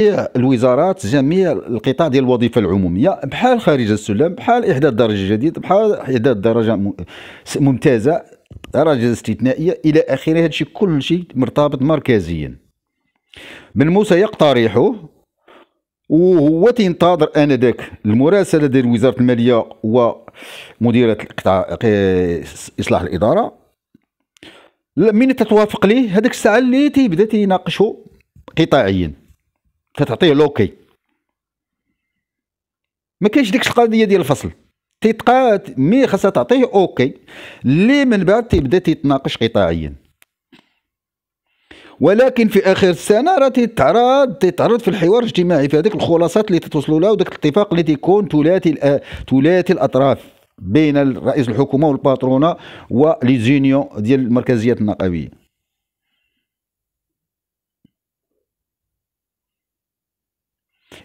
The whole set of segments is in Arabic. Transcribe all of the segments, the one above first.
جميع الوزارات جميع القطاع ديال الوظيفه العموميه بحال خارج السلم بحال احداث درجه جديد بحال احداث درجه ممتازه درجه استثنائيه الى اخره هذا الشيء كل شيء مرتبط مركزيا بن موسى يقترحه وهو تنتظر انذاك المراسله ديال وزاره الماليه ومديره القطاع اصلاح الاداره من تتوافق ليه هذاك الساعه اللي تيبدا تيناقشوا قطاعيا تتعطيه لوكي ما كاينش ديك القضيه ديال الفصل تيتقى مي خاصها تعطيه اوكي اللي من بعد تيبدا تيتناقش قطاعيا ولكن في اخر السنه راه تيتعرض تيتعرض في الحوار الاجتماعي في هذيك الخلاصات اللي تتوصلوا لها وداك الاتفاق اللي تيكون ثلاثي آه، ثلاثي الاطراف بين رئيس الحكومه والباترونه وليزينيون ديال المركزيات النقابيه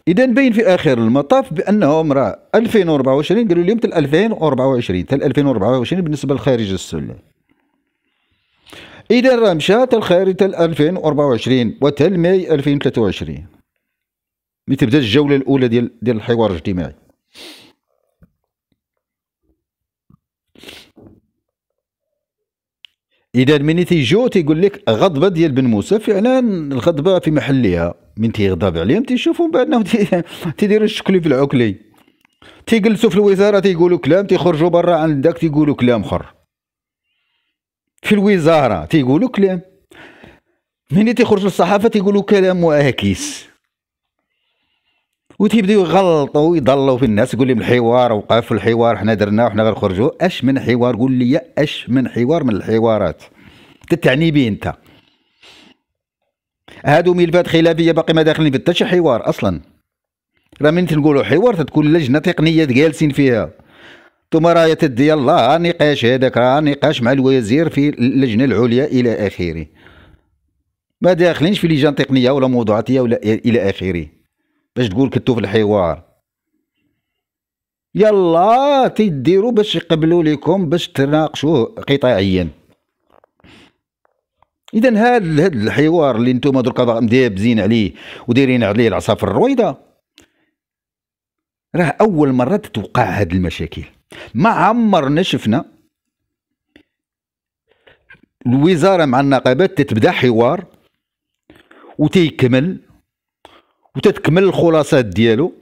اذا بين في اخر المطاف بانهم راه 2024 قالوا لهم تل 2024 تل 2024 بالنسبه لخارج السله اذا راه مشى تل خارج تل 2024 وتل ماي 2023 ملي تبدا الجوله الاولى ديال ديال الحوار الاجتماعي اذا من تيجو تيقول لك غضبه ديال بن موسى يعني فعلا الغضبه في محلها من تيغضب عليهم تيشوفوا بانهم تيديروا الشكل في العكلي تيجلسوا في الوزاره تيقولوا كلام تيخرجوا برا عن داك تيقولوا كلام اخر في الوزاره تيقولوا كلام من تيخرجوا الصحافه تيقولوا كلام معاكس وتيبداو يغلطوا ويضلوا في الناس يقول لهم الحوار وقف في الحوار حنا درنا وحنا غنخرجوا اش من حوار قول لي اش من حوار من الحوارات تتعني به انت هادو ملفات خلافيه باقي ما داخلين في حتى شي حوار اصلا راه من تنقولوا حوار تتكون لجنه تقنيه جالسين فيها ثم راه تدي الله نقاش هذاك راه نقاش مع الوزير في اللجنه العليا الى اخره ما داخلينش في لجان تقنيه ولا موضوعاتيه ولا الى اخره باش تقول كنتو في الحوار يلا تديرو باش يقبلوا لكم باش تناقشوه قطاعيا اذا هذا الحوار اللي نتوما دركا مدابزين عليه ودايرين عليه في الرويضه راه اول مره تتوقع هذه المشاكل ما عمرنا شفنا الوزاره مع النقابات تتبدا حوار وتيكمل وتتكمل الخلاصات ديالو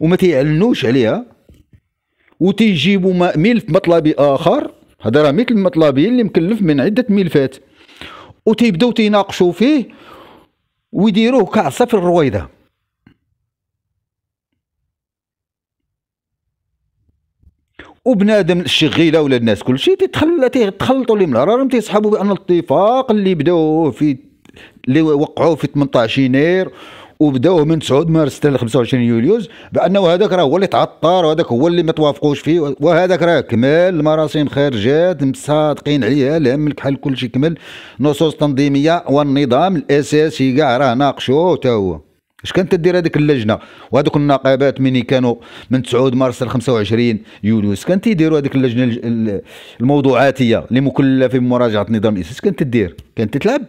وما تيعلنوش عليها وتيجيبوا ملف مطلبي اخر هذا راه مثل المطلبي اللي مكلف من عده ملفات وتيبداو تيناقشوا فيه ويديروه كعصا في الرويده وبنادم الشغيله ولا الناس كلشي تيتخلى تيتخلطوا لي من تيصحابوا بان الاتفاق اللي بداوه في اللي وقعوه في 18 يناير وبداو من 9 مارس حتى 25 يوليوز بانه هذاك راه هو اللي تعطر وهذاك هو اللي ما توافقوش فيه وهذاك راه كمال المراسم خارجات مصادقين عليها الهم الكحل كلشي كمل نصوص تنظيميه والنظام الاساسي كاع راه ناقشوه تا هو اش كانت تدير هذيك اللجنه وهذوك النقابات ملي كانوا من 9 مارس ل 25 يوليو اش كانت يديروا هذيك اللجنه الموضوعاتيه اللي مكلفه بمراجعه النظام الاساسي كانت تدير كانت تلعب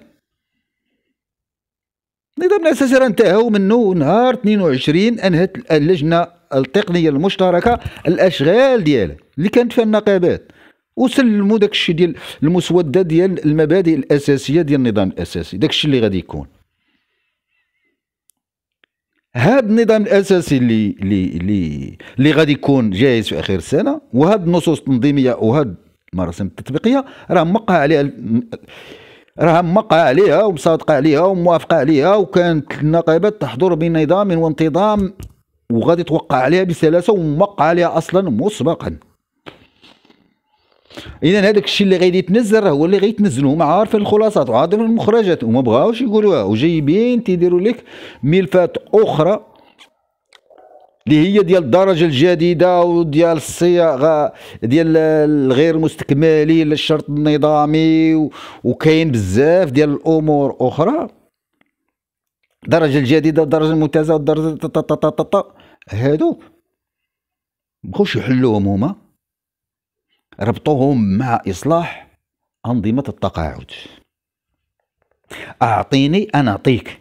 النظام الأساسي راه انتهى منه نهار 22 أنهت اللجنة التقنية المشتركة الأشغال ديالها اللي كانت فيها النقابات وسلموا داك الشيء ديال المسوده ديال المبادئ الاساسيه ديال النظام الاساسي داك الشيء اللي غادي يكون هذا النظام الاساسي اللي اللي اللي اللي غادي يكون جاهز في اخر السنه وهاد النصوص التنظيميه وهاد المراسم التطبيقيه راه موقع عليها راه مقى عليها ومصادقة عليها وموافقة عليها وكانت النقابات تحضر بنظام وانتظام وغادي توقع عليها بسلاسة وموقع عليها أصلا مسبقا اذا هذاك الشيء اللي غادي يتنزل راه هو اللي غيتنزلوا هما عارفين الخلاصات وعارفين المخرجات وما بغاوش يقولوها وجايبين تيديروا لك ملفات اخرى اللي هي ديال الدرجه الجديده وديال الصياغه ديال الغير مستكملي للشرط النظامي وكاين بزاف ديال الامور اخرى الدرجه الجديده والدرجه الممتازه والدرجه هادو بغاوش يحلوهم هما ربطوهم مع اصلاح انظمه التقاعد اعطيني انا اعطيك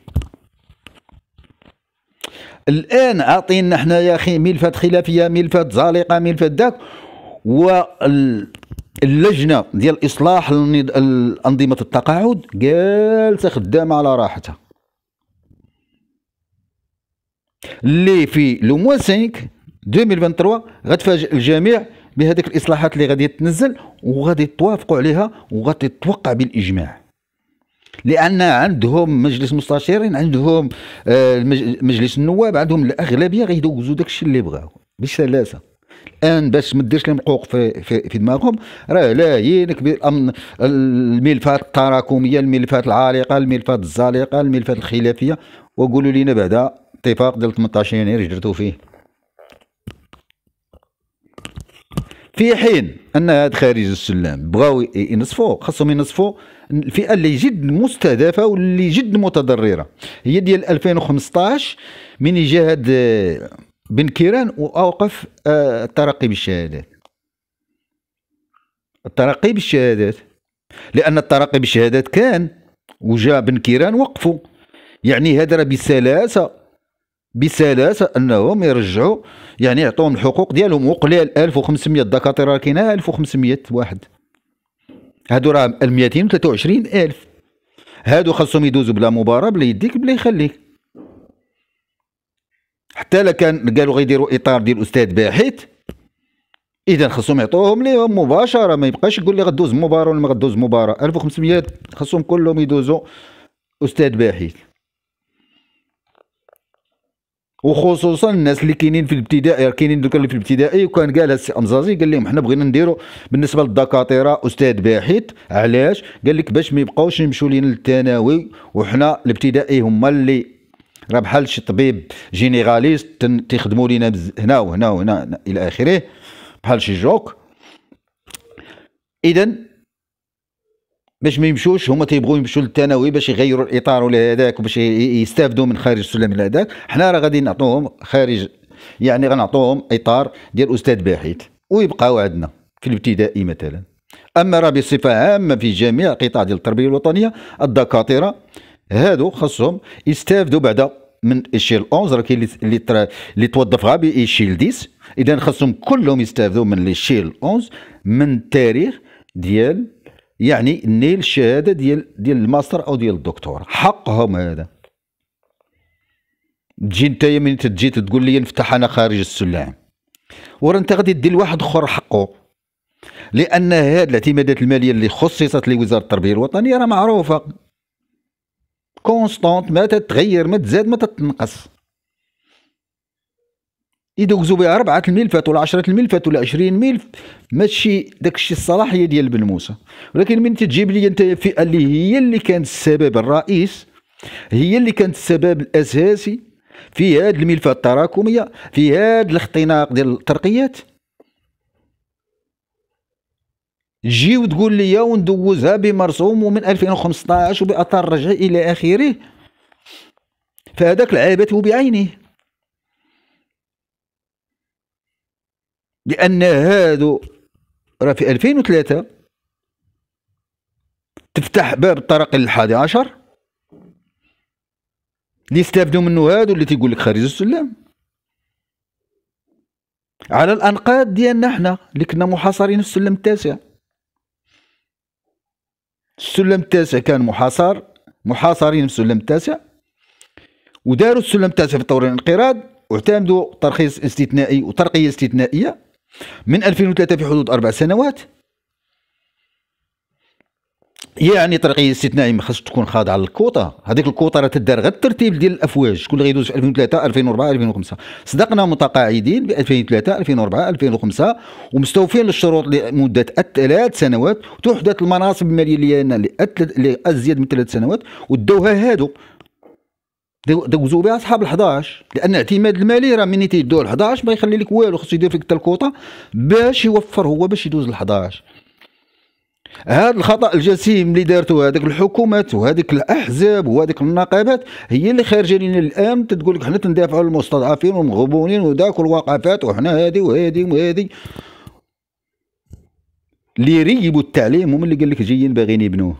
الان عاطينا حنا يا اخي ملفات خلافيه ملفات زالقه ملفات ذاك واللجنه ديال اصلاح انظمه التقاعد جالسه خدامه على راحتها اللي في لو موان 5 2023 غتفاجئ الجميع بهذيك الاصلاحات اللي غادي تنزل وغادي توافقوا عليها وغادي توقع بالاجماع لان عندهم مجلس مستشارين عندهم آه، مجلس النواب عندهم الاغلبيه غيدوزوا داكشي اللي بغاو بسلاسه الان باش ما ديرش لهم حقوق في, في, في دماغهم راه لاينك بالامن الملفات التراكميه الملفات العالقه الملفات الزالقه الملفات الخلافيه وقولوا لنا بعدا اتفاق ديال 18 يناير جرتو فيه في حين ان هاد خارج السلم بغاو ينصفوا خاصهم ينصفوا الفئه اللي جد مستهدفه واللي جد متضرره هي ديال 2015 من جا آه، هاد بن كيران واوقف آه، الترقي بالشهادات الترقي بالشهادات لان الترقي بالشهادات كان وجا بن كيران وقفوا يعني راه بسلاسه بسلاسه انهم يرجعوا يعني يعطوهم الحقوق ديالهم وقلال 1500 دكاتره كاينه 1500 واحد هادو راه 223 الف هادو خاصهم يدوزوا بلا مباراه بلا يديك بلا يخليك حتى لا كان قالوا غيديروا اطار ديال الاستاذ باحث اذا خصهم يعطوهم ليهم مباشره ما يبقاش يقول لي غدوز مباراه ولا ما غدوز مباراه 1500 خصهم كلهم يدوزوا استاذ باحث وخصوصا الناس اللي كاينين في الابتدائي كاينين دوك اللي في الابتدائي وكان قالها السي امزازي قال لهم حنا بغينا نديروا بالنسبه للدكاتره استاذ باحث علاش قال لك باش ما يبقاوش يمشوا لينا للثانوي وحنا الابتدائي هما اللي راه بحال شي طبيب جينيراليست تيخدموا لينا هنا وهنا وهنا الى اخره بحال شي جوك اذا باش ما يمشوش هما تيبغوا يمشوا للثانوي باش يغيروا الاطار ولا هذاك وباش يستافدوا من خارج السلم هذاك حنا راه غادي نعطوهم خارج يعني غنعطوهم اطار ديال استاذ باحث ويبقاو عندنا في الابتدائي مثلا اما راه بصفه عامه في جميع قطاع ديال التربيه الوطنيه الدكاتره هادو خصهم يستافدوا بعدا من ايشيل 11 راه كاين اللي اللي توظف غا بايشيل 10 اذا خصهم كلهم يستافدوا من ايشيل 11 من التاريخ ديال يعني نيل الشهاده ديال ديال الماستر او ديال الدكتور حقهم هذا تجي انت من تجي تقول لي نفتح انا خارج السلام ورا انت غادي دير لواحد اخر حقه لان هاد الاعتمادات الماليه اللي خصصت لوزاره التربيه الوطنيه راه معروفه كونستانت ما تتغير ما تزاد ما تتنقص يدوزوا بها أربعة الملفات ولا عشرة الملفات ولا عشرين ملف ماشي داك الشيء الصلاحية ديال بن موسى ولكن من تجيب لي أنت الفئة اللي هي اللي كانت السبب الرئيس هي اللي كانت السبب الأساسي في هذه الملفات التراكمية في هذا الاختناق ديال الترقيات جي وتقول لي وندوزها بمرسوم ومن 2015 وباثار رجعي إلى آخره فهذاك العبث بعينه لان هادو راه في 2003 تفتح باب الطريق الحادي عشر اللي يستافدوا منه هادو اللي تيقول لك خارج السلم على الانقاض ديالنا حنا اللي كنا محاصرين في السلم التاسع السلم التاسع كان محاصر محاصرين في السلم التاسع وداروا السلم التاسع في طور الانقراض واعتمدوا ترخيص استثنائي وترقيه استثنائيه من 2003 في حدود أربع سنوات يعني طريقي استثنائي ما خصش تكون خاضعة للكوطة هذيك الكوطة راه تدار غير الترتيب ديال الأفواج شكون اللي غيدوز في 2003 2004 2005 صدقنا متقاعدين ب 2003 2004 2005 ومستوفين الشروط لمدة ثلاث سنوات وتحدث المناصب المالية لنا لأزيد من ثلاث سنوات ودوها هادو دوزو بها اصحاب ال11 لان الاعتماد المالي راه من تيدو ال11 ما يخلي لك والو خصو يدير فيك حتى باش يوفر هو باش يدوز ال11 هذا الخطا الجسيم اللي دارته هذيك الحكومات وهذيك الاحزاب وهذيك النقابات هي اللي خارجه لنا الان تقول لك حنا تندافعوا على المستضعفين والمغبونين وداك الوقفات وحنا هذه وهذه وهذه اللي يريبوا التعليم هما اللي قال لك جايين باغيين يبنوه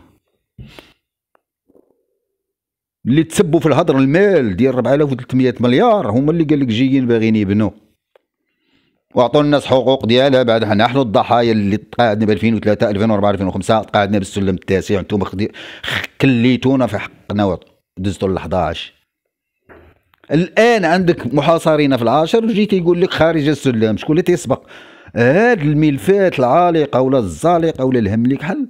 اللي تسبوا في الهضر المال ديال 4300 مليار هما اللي قال لك جايين باغيين يبنوا واعطوا الناس حقوق ديالها بعد حنا نحن الضحايا اللي تقاعدنا ب 2003 2004 2005 تقاعدنا بالسلم التاسع انتم خدي... كليتونا في حقنا دزتوا ال 11 الان عندك محاصرين في العاشر جيت يقول لك خارج السلم شكون اللي تيسبق هاد الملفات العالقه ولا الزالقه ولا الهملي حل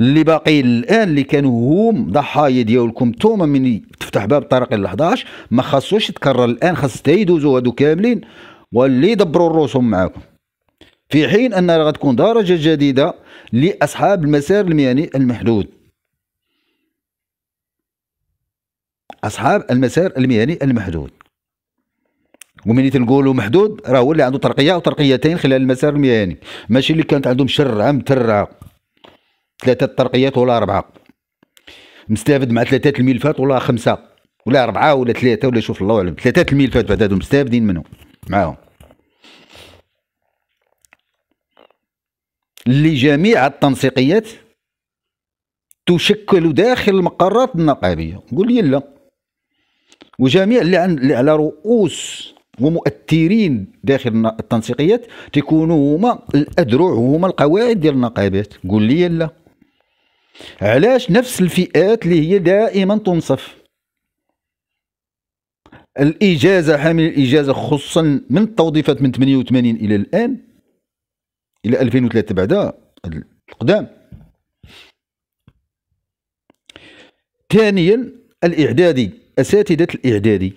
اللي باقي الان اللي كانوا هم ضحايا ديالكم توما من تفتح باب طريق ال 11 ما خاصوش يتكرر الان خاص حتى يدوزوا هادو كاملين واللي يدبروا رؤوسهم معاكم في حين ان غتكون درجه جديده لاصحاب المسار المهني المحدود اصحاب المسار المهني المحدود ومن تنقولوا محدود راه هو اللي عنده ترقيه وترقيتين خلال المسار المهني ماشي اللي كانت عندهم شرعه مترعه ثلاثة الترقيات ولا أربعة مستافد مع ثلاثة الملفات ولا خمسة ولا أربعة ولا ثلاثة ولا شوف الله أعلم ثلاثة الملفات بعد هادو مستافدين منهم معاهم لجميع التنسيقيات تشكل داخل المقرات النقابية قول لي لا وجميع اللي, اللي على رؤوس ومؤثرين داخل التنسيقيات تيكونوا هما الادرع وهما القواعد ديال النقابات قول لي لا علاش نفس الفئات اللي هي دائما تنصف الإجازة حامل الإجازة خصوصا من التوظيفات من 88 إلى الآن إلى 2003 بعد القدام ثانيا الإعدادي أساتذة الإعدادي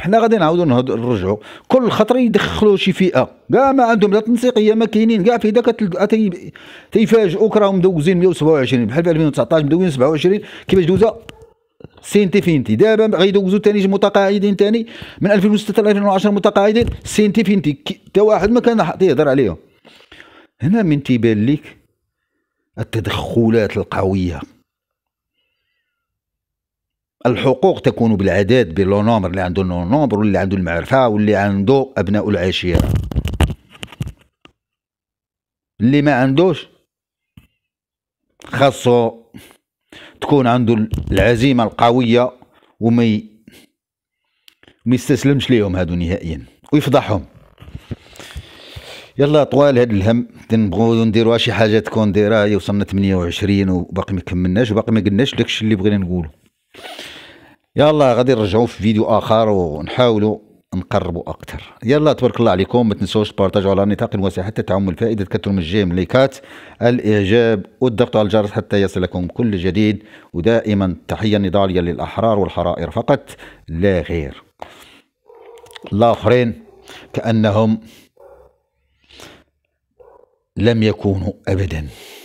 حنا غادي نعاودو نرجعو كل خطر يدخلوا شي فئه كاع ما عندهم لا تنسيقيه ما كاينين كاع في داك تيفاجئوك راهم مدوزين 127 بحال في 2019 مدوزين 27 كيفاش دوزا سينتي فينتي دابا غيدوزو ثاني متقاعدين ثاني من 2006 ل 2010 متقاعدين سينتي فينتي حتى واحد ما كان تيهضر عليهم هنا من تيبان لك التدخلات القويه الحقوق تكون بالعداد بلو نومبر اللي عنده نومبر واللي عنده المعرفه واللي عنده ابناء العشيره اللي ما عندوش خاصو تكون عنده العزيمه القويه وما يستسلمش ليهم هادو نهائيا ويفضحهم يلا طوال هاد الهم تنبغوا نديروها شي حاجه تكون دايره وصلنا 28 وباقي ما كملناش وباقي ما قلناش داكشي اللي بغينا نقوله يلا غادي نرجعوا في فيديو اخر ونحاولوا نقربوا اكثر يلا تبارك الله عليكم ما تنسوش تبارطاجوا على نطاق الواسع حتى تعم الفائده تكثروا من الجيم لايكات الاعجاب والضغط على الجرس حتى يصلكم كل جديد ودائما تحيه نضاليه للاحرار والحرائر فقط لا غير الاخرين كانهم لم يكونوا ابدا